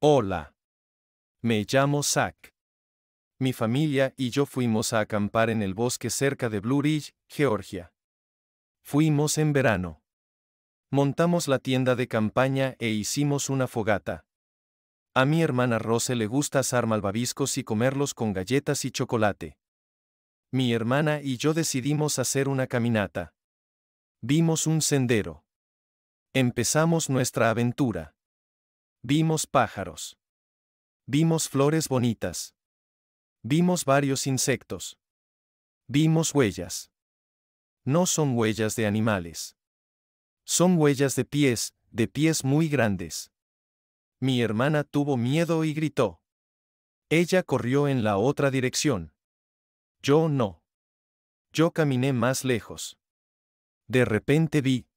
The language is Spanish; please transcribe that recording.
Hola. Me llamo Zach. Mi familia y yo fuimos a acampar en el bosque cerca de Blue Ridge, Georgia. Fuimos en verano. Montamos la tienda de campaña e hicimos una fogata. A mi hermana Rose le gusta asar malvaviscos y comerlos con galletas y chocolate. Mi hermana y yo decidimos hacer una caminata. Vimos un sendero. Empezamos nuestra aventura. Vimos pájaros. Vimos flores bonitas. Vimos varios insectos. Vimos huellas. No son huellas de animales. Son huellas de pies, de pies muy grandes. Mi hermana tuvo miedo y gritó. Ella corrió en la otra dirección. Yo no. Yo caminé más lejos. De repente vi,